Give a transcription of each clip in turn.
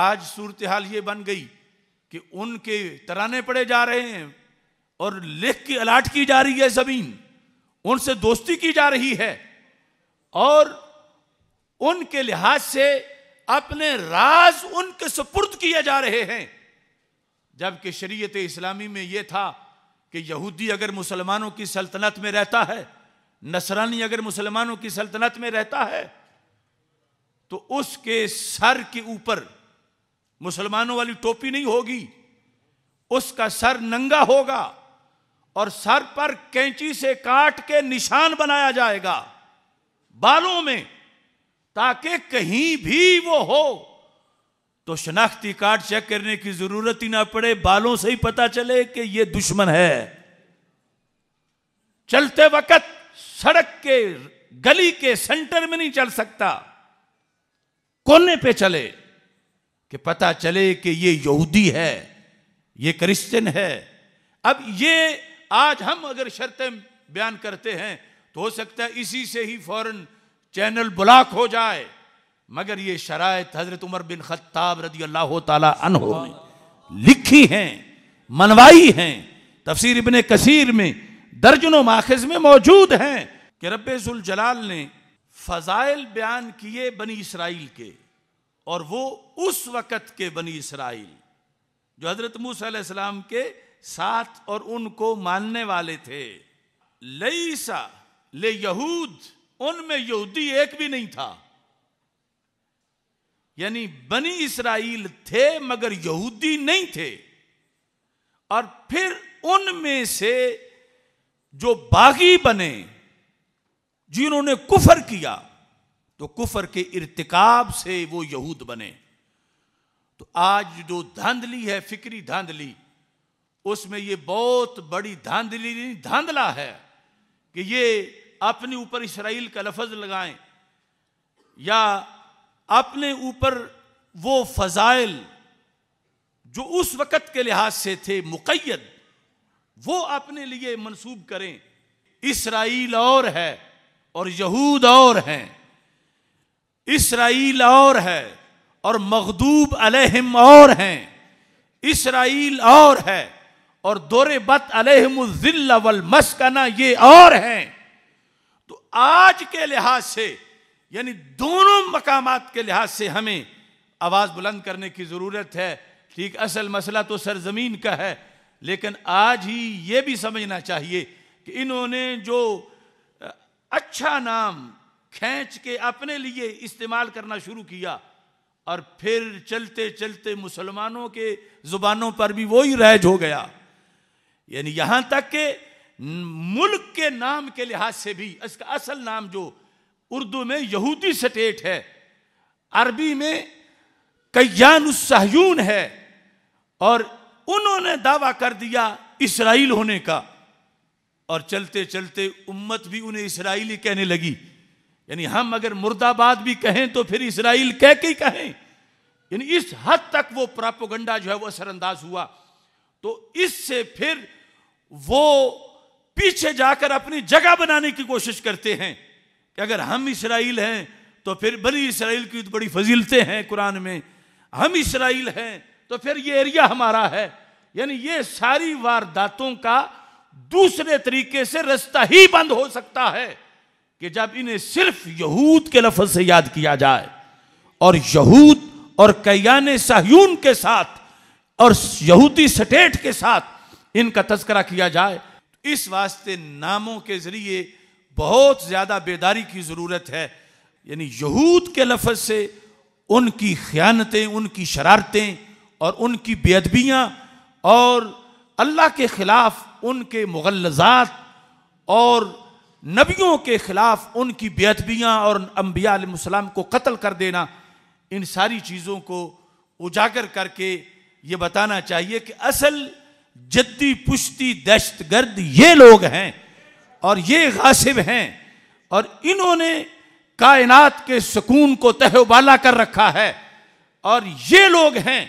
आज सूरत हाल ये बन गई कि उनके तराने पड़े जा रहे हैं और लिख की अलाट की जा रही है जमीन उनसे दोस्ती की जा रही है और उनके लिहाज से अपने राज उनके सुपुर्द किए जा रहे हैं जबकि शरीयत इस्लामी में यह था कि यहूदी अगर मुसलमानों की सल्तनत में रहता है नसरानी अगर मुसलमानों की सल्तनत में रहता है तो उसके सर के ऊपर मुसलमानों वाली टोपी नहीं होगी उसका सर नंगा होगा और सर पर कैंची से काट के निशान बनाया जाएगा बालों में ताकि कहीं भी वो हो तो शनाख्ती कार्ड चेक करने की जरूरत ही ना पड़े बालों से ही पता चले कि ये दुश्मन है चलते वक्त सड़क के गली के सेंटर में नहीं चल सकता कोने पे चले कि पता चले कि ये यहूदी है ये क्रिश्चियन है अब ये आज हम अगर शर्तें बयान करते हैं तो हो सकता है इसी से ही फौरन चैनल ब्लॉक हो जाए मगर ये शरात हजरत उमर बिन खत्ताब रदी अल्लाह तहो लिखी हैं मनवाई हैं तफसीर इबन कसीर में दर्जनों माखज में मौजूद हैं कि रब्बुल जलाल ने फजाइल बयान किए बनी इसराइल के और वो उस वक़्त के बनी इसराइल जो हज़रत मूसम के साथ और उनको मानने वाले थे लईसा ले यहूद उनमें यहूदी एक भी नहीं था यानी बनी इसराइल थे मगर यहूदी नहीं थे और फिर उनमें से जो बागी बने जिन्होंने कुफर किया तो कुफर के इरतकाब से वो यहूद बने तो आज जो धांधली है फिक्री धांधली उसमें ये बहुत बड़ी धांधली नहीं धांधला है कि ये अपने ऊपर इसराइल का लफज लगाएं या अपने ऊपर वो फजाइल जो उस वक़्त के लिहाज से थे मुकैद वो अपने लिए मंसूब करें इसराइल और है और यहूद और हैं इसराइल और है और मखदूब अलहम और हैं इसराइल और है और दौरे बत अलहमजिल्ला मस्कना ये और हैं तो आज के लिहाज से यानी दोनों मकाम के लिहाज से हमें आवाज़ बुलंद करने की ज़रूरत है ठीक असल मसला तो सरजमीन का है लेकिन आज ही ये भी समझना चाहिए कि इन्होंने जो अच्छा नाम खींच के अपने लिए इस्तेमाल करना शुरू किया और फिर चलते चलते मुसलमानों के जुबानों पर भी वही रैज हो गया यानी यहां तक के मुल्क के नाम के लिहाज से भी इसका असल नाम जो उर्दू में यहूदी स्टेट है अरबी में कैयान सहयून है और उन्होंने दावा कर दिया इसराइल होने का और चलते चलते उम्मत भी उन्हें इसराइली कहने लगी यानी हम अगर मुर्दाबाद भी कहें तो फिर इसराइल कह के कहें यानी इस हद तक वो प्रापोगंडा जो है वो असरअंदाज हुआ तो इससे फिर वो पीछे जाकर अपनी जगह बनाने की कोशिश करते हैं कि अगर हम इसराइल हैं तो फिर बनी इसराइल की तो बड़ी फजीलतें हैं कुरान में हम इसराइल हैं तो फिर ये एरिया हमारा है यानी ये सारी वारदातों का दूसरे तरीके से रास्ता ही बंद हो सकता है कि जब इन्हें सिर्फ यहूद के लफज से याद किया जाए और यहूद और कैयान सहयून के साथ और यहूदी स्टेट के साथ इनका तस्करा किया जाए तो इस वास्ते नामों के जरिए बहुत ज़्यादा बेदारी की ज़रूरत है यानी यहूद के लफज से उनकी ख्यानतें उनकी शरारतें और उनकी बेदबियां और अल्लाह के ख़िलाफ़ उनके मुगलजात और नबियों के खिलाफ उनकी बेअदबियाँ और अम्बियाम को कत्ल कर देना इन सारी चीज़ों को उजागर करके ये बताना चाहिए कि असल जद्दी पुश्ती दहशत गर्द ये लोग हैं और ये गासिब हैं और इन्होंने कायनात के सुकून को तहबाला कर रखा है और ये लोग हैं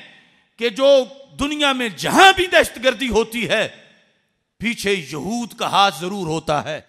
कि जो दुनिया में जहां भी दहशतगर्दी होती है पीछे यहूद का हाथ जरूर होता है